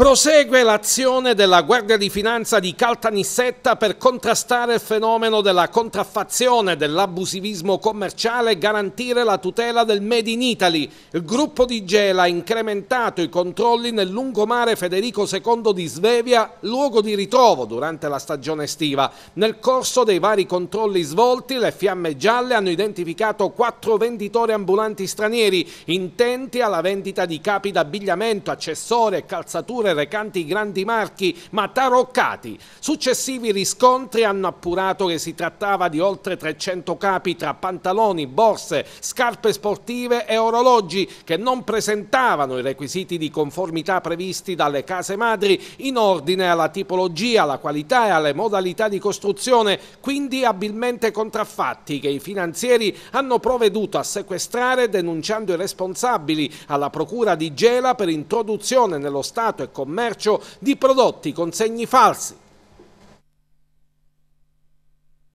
Prosegue l'azione della Guardia di Finanza di Caltanissetta per contrastare il fenomeno della contraffazione, dell'abusivismo commerciale e garantire la tutela del Made in Italy. Il gruppo di Gela ha incrementato i controlli nel lungomare Federico II di Svevia, luogo di ritrovo durante la stagione estiva. Nel corso dei vari controlli svolti, le fiamme gialle hanno identificato quattro venditori ambulanti stranieri intenti alla vendita di capi d'abbigliamento, accessori e calzature vetture recanti grandi marchi ma taroccati. Successivi riscontri hanno appurato che si trattava di oltre 300 capi tra pantaloni, borse, scarpe sportive e orologi che non presentavano i requisiti di conformità previsti dalle case madri in ordine alla tipologia, alla qualità e alle modalità di costruzione, quindi abilmente contraffatti che i finanzieri hanno provveduto a sequestrare denunciando i responsabili alla procura di Gela per introduzione nello Stato e commercio di prodotti, con segni falsi,